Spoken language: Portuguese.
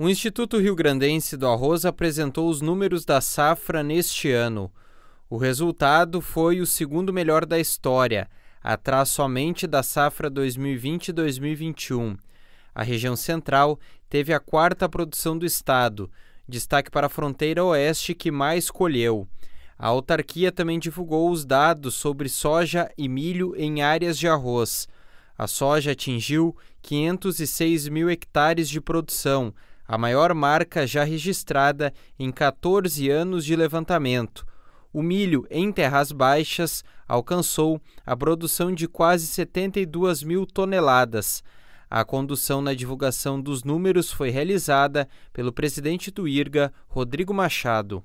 O Instituto Rio-Grandense do Arroz apresentou os números da safra neste ano. O resultado foi o segundo melhor da história, atrás somente da safra 2020-2021. A região central teve a quarta produção do estado, destaque para a fronteira oeste que mais colheu. A autarquia também divulgou os dados sobre soja e milho em áreas de arroz. A soja atingiu 506 mil hectares de produção, a maior marca já registrada em 14 anos de levantamento. O milho em terras baixas alcançou a produção de quase 72 mil toneladas. A condução na divulgação dos números foi realizada pelo presidente do IRGA, Rodrigo Machado.